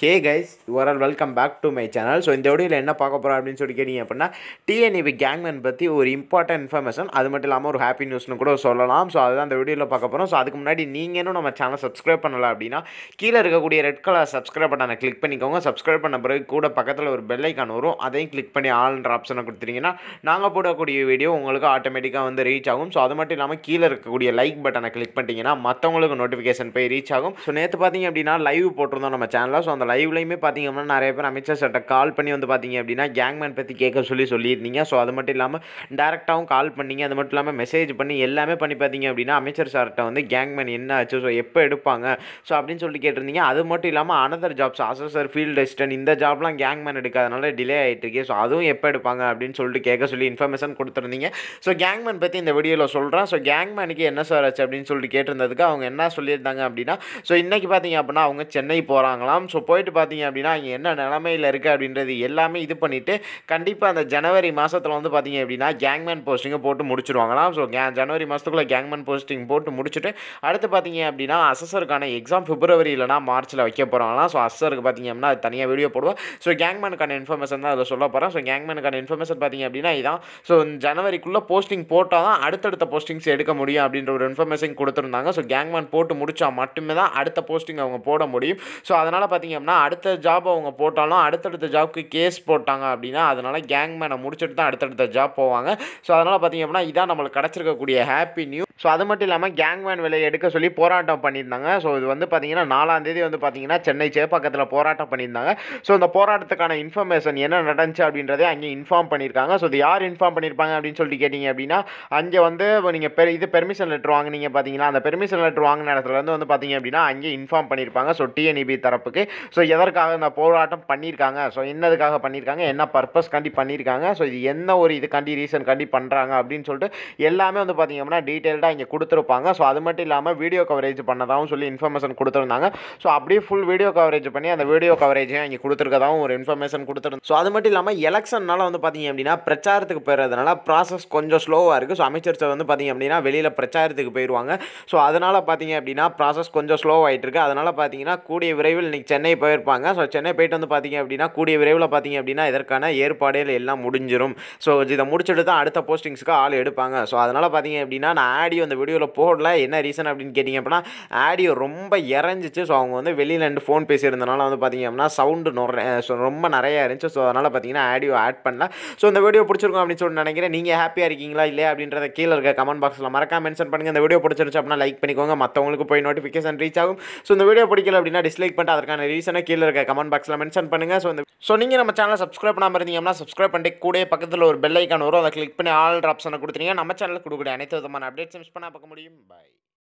hey guys you're all welcome back to my channel so இந்த வீடியோவில் என்ன பார்க்க போகிறோம் அப்படின்னு சொல்லி கேட்டிங்க அப்படின்னா டிஎன்இபி கேங்மேன் பற்றி ஒரு இம்பார்ட்டன்ட் இன்ஃபர்மேஷன் அது மட்டும் இல்லாமல் ஒரு ஹாப்பி நியூஸ்னு கூட சொல்லலாம் ஸோ அதுதான் அந்த வீடியோவில் பார்க்க போகிறோம் ஸோ அதுக்கு முன்னாடி நீங்கள் இன்னும் நம்ம சேனல் சப்ஸ்கிரைப் பண்ணலாம் அப்படின்னா கீழே இருக்கக்கூடிய ரெட் கலர் சப்ஸ்கிரைப் பட்டனை கிளிக் பண்ணிக்கோங்க சப்ஸ்கிரைப் பண்ண பிறகு கூட பக்கத்தில் ஒரு பெல் ஐக்கான் வரும் அதையும் கிளிக் பண்ணி ஆல்ன்ற ஆப்ஷனை கொடுத்துட்டிங்கன்னா நாங்கள் போடக்கூடிய வீடியோ உங்களுக்கு ஆட்டோமேட்டிக்காக வந்து ரீச் ஆகும் ஸோ அது மட்டும் இல்லாமல் கீழே இருக்கக்கூடிய லைக் பட்டனை கிளிக் பண்ணிட்டீங்கன்னா மற்றவங்களுக்கு நோட்டிஃபிகேஷன் போய் ரீச் ஆகும் ஸோ நேற்று பார்த்தீங்க அப்படின்னா லைவ் போட்டிருந்தோம் நம்ம சேனலில் ஸோ அந்த லைவ்லையுமே பார்த்திங்க அப்படின்னா நிறைய பேர் அமைச்சர் சட்டை கால் பண்ணி வந்து பார்த்தீங்க அப்படின்னா கேங்மேன் பற்றி கேட்க சொல்லி சொல்லியிருந்தீங்க ஸோ அது மட்டும் இல்லாமல் டேரெக்டாகவும் கால் பண்ணிங்க அது மட்டும் இல்லாமல் மெசேஜ் பண்ணி எல்லாமே பண்ணி பார்த்தீங்க அப்படின்னா அமைச்சர் சார்கிட்ட வந்து கேங்மேன் என்ன ஆச்சு ஸோ எப்போ எடுப்பாங்க ஸோ அப்படின்னு சொல்லி கேட்டிருந்தீங்க அது மட்டும் இல்லாமல் another jobs assessor field assistant இந்த ஜாப்லாம் கேங்மேன் எடுக்காதனால டிலே ஆகிட்டு இருக்கு ஸோ அதுவும் எப்போ எடுப்பாங்க அப்படின்னு சொல்லிட்டு கேட்க சொல்லி இன்ஃபர்மேஷன் கொடுத்துருந்தீங்க ஸோ கேங்மேன் பற்றி இந்த வீடியோவில் சொல்கிறேன் ஸோ கேங்மேனுக்கு என்ன சார் ஆச்சு அப்படின்னு சொல்லிட்டு கேட்டிருந்ததுக்கு அவங்க என்ன சொல்லியிருந்தாங்க அப்படின்னா ஸோ இன்றைக்கி பார்த்தீங்க அப்படின்னா அவங்க சென்னை போகிறாங்களாம் ஸோ போயிட்டு பார்த்தீங்க அப்படின்னா இங்கே என்ன நிலமையில் இருக்குது அப்படின்றது எல்லாமே இது பண்ணிவிட்டு கண்டிப்பாக அந்த ஜனவரி மாதத்தில் வந்து பார்த்தீங்க அப்படின்னா கேங்மேன் போஸ்டிங்கை போட்டு முடிச்சிருவாங்களாம் ஸோ கே ஜனவரி மாதத்துக்குள்ளே கேங்மேன் போஸ்டிங் போட்டு முடிச்சுட்டு அடுத்து பார்த்தீங்க அப்படின்னா அசஸருக்கான எக்ஸாம் பிப்ரவரி இல்லைனா மார்ச்சில் வைக்க போகிறாங்களாம் ஸோ அசருக்கு பார்த்தீங்க அப்படின்னா அது தனியாக வீடியோ போடுவோம் ஸோ கேங்மேனுக்கான இன்ஃபர்மேஷன் தான் அதில் சொல்ல போகிறேன் ஸோ கேங்மேனுக்கான இன்ஃபர்மேஷன் பார்த்தீங்க அப்படின்னா இதான் ஸோ ஜனவரிக்குள்ளே போஸ்டிங் போட்டால் தான் அடுத்தடுத்த போஸ்டிங்ஸ் எடுக்க முடியும் அப்படின்ற ஒரு இன்ஃபர்மேஷன் கொடுத்துருந்தாங்க ஸோ கேங்மேன் போட்டு முடித்தா மட்டுமே தான் அடுத்த போஸ்டிங் அவங்க போட முடியும் ஸோ அதனால் பார்த்தீங்க பண்ணோம்னா அடுத்த ஜாப் அவங்க போட்டாலும் அடுத்தடுத்த ஜாப்க்கு கேஸ் போட்டாங்க அப்படின்னா அதனால் கேங் மேனை முடிச்சுட்டு தான் அடுத்தடுத்த ஜாப் போவாங்க ஸோ அதனால் பார்த்திங்க அப்படின்னா இதான் நம்மளுக்கு கிடச்சிருக்கக்கூடிய ஹாப்பி நியூ ஸோ அது மட்டும் இல்லாமல் கேங்மேன் விலையை எடுக்க சொல்லி போராட்டம் பண்ணியிருந்தாங்க ஸோ இது வந்து பார்த்திங்கன்னா நாலாந்தேதி வந்து பார்த்திங்கன்னா சென்னை சேப்பாக்கத்தில் போராட்டம் பண்ணியிருந்தாங்க ஸோ இந்த போராட்டத்துக்கான இன்ஃபர்மேஷன் என்ன நடந்துச்சு அப்படின்றதே அங்கே இன்ஃபார்ம் பண்ணியிருக்காங்க ஸோ இது யார் இன்ஃபார்ம் பண்ணியிருப்பாங்க அப்படின்னு சொல்லிட்டு கேட்டிங்க அப்படின்னா அங்கே வந்து நீங்கள் பெ இது பெர்மிஷன் லெட்டர் வாங்கினீங்க பார்த்தீங்கன்னா அந்த பெர்மிஷன் லெட்டர் வாங்கின இடத்துல வந்து வந்து பார்த்திங்க அப்படின்னா அங்கே இன்ஃபார்ம் பண்ணியிருப்பாங்க ஸோ டிஎன்இபி e தரப்புக்கு ஸோ எதற்காக இந்த போராட்டம் பண்ணியிருக்காங்க ஸோ என்னதுக்காக பண்ணியிருக்காங்க என்ன பர்பஸ்க்காண்டி பண்ணியிருக்காங்க ஸோ இது என்ன ஒரு இதுக்காண்டி கண்டி பண்ணுறாங்க அப்படின்னு சொல்லிட்டு எல்லாமே வந்து பார்த்திங்க அப்படின்னா டீட்டெயில்டாக டீட்டெயில்டாக இங்கே கொடுத்துருப்பாங்க ஸோ அது மட்டும் இல்லாமல் வீடியோ கவரேஜ் பண்ணதாகவும் சொல்லி இன்ஃபர்மேஷன் கொடுத்துருந்தாங்க ஸோ அப்படியே ஃபுல் வீடியோ கவரேஜ் பண்ணி அந்த வீடியோ கவரேஜையும் இங்கே கொடுத்துருக்கதாகவும் ஒரு இன்ஃபர்மேஷன் கொடுத்துருந்தோம் ஸோ அது மட்டும் இல்லாமல் எலெக்ஷன்னால வந்து பார்த்தீங்க அப்படின்னா பிரச்சாரத்துக்கு போயிடுறதுனால ப்ராசஸ் கொஞ்சம் ஸ்லோவாக இருக்குது ஸோ அமைச்சர் வந்து பார்த்தீங்க அப்படின்னா வெளியில் பிரச்சாரத்துக்கு போயிடுவாங்க ஸோ அதனால் பார்த்தீங்க அப்படின்னா ப்ராசஸ் கொஞ்சம் ஸ்லோவாகிட்டு இருக்குது அதனால் பார்த்தீங்கன்னா கூடிய விரைவில் இன்றைக்கி சென்னை போயிருப்பாங்க ஸோ சென்னை போயிட்டு வந்து பார்த்தீங்க அப்படின்னா கூடிய விரைவில் பார்த்தீங்க அப்படின்னா இதற்கான ஏற்பாடுகள் எல்லாம் முடிஞ்சிடும் ஸோ இதை முடிச்சுட்டு தான் அடுத்த போஸ்டிங்ஸ்க்கு ஆள் எடுப்பாங்க ஸோ அதனால் பார்த்தீங்க அப்படின்னா நான் ஆடி ஆடியோ இந்த வீடியோவில் போடல என்ன ரீசன் அப்படின்னு கேட்டிங்க அப்படின்னா ஆடியோ ரொம்ப இறஞ்சிச்சு ஸோ அவங்க வந்து வெளியில் ரெண்டு ஃபோன் பேசியிருந்தனால வந்து பார்த்திங்க அப்படின்னா சவுண்டு நொற ஸோ ரொம்ப நிறையா இருந்துச்சு ஸோ அதனால் பார்த்திங்கன்னா ஆடியோ ஆட் பண்ணல ஸோ இந்த வீடியோ பிடிச்சிருக்கும் அப்படின்னு சொல்லி நினைக்கிறேன் நீங்கள் ஹாப்பியாக இருக்கீங்களா இல்லையா அப்படின்றத கீழே இருக்க கமெண்ட் பாக்ஸில் மறக்காம மென்ஷன் பண்ணுங்கள் இந்த வீடியோ பிடிச்சிருச்சு அப்படின்னா லைக் பண்ணிக்கோங்க மற்றவங்களுக்கு போய் நோட்டிஃபிகேஷன் ரீச் ஆகும் ஸோ இந்த வீடியோ பிடிக்கல அப்படின்னா டிஸ்லைக் பண்ணிட்டு அதற்கான ரீசனை கீழே இருக்க கமெண்ட் பாக்ஸில் மென்ஷன் பண்ணுங்கள் ஸோ இந்த ஸோ நீங்கள் நம்ம சேனலை சப்ஸ்கிரைப் பண்ணாமல் இருந்தீங்கன்னா சப்ஸ்கிரைப் பண்ணிட்டு கூட பக்கத்தில் ஒரு பெல் ஐக்கான் வரும் அதை கிளிக் பண்ணி ஆல் ஆப்ஷனை கொடுத்துருங்க நம்ம சேனலுக்கு கொடுக்கக்கூடிய அனைத்து விதமான அப்டேட்ஸும் மிஸ் பண்ணால் பார்க்க முடியும் பாய்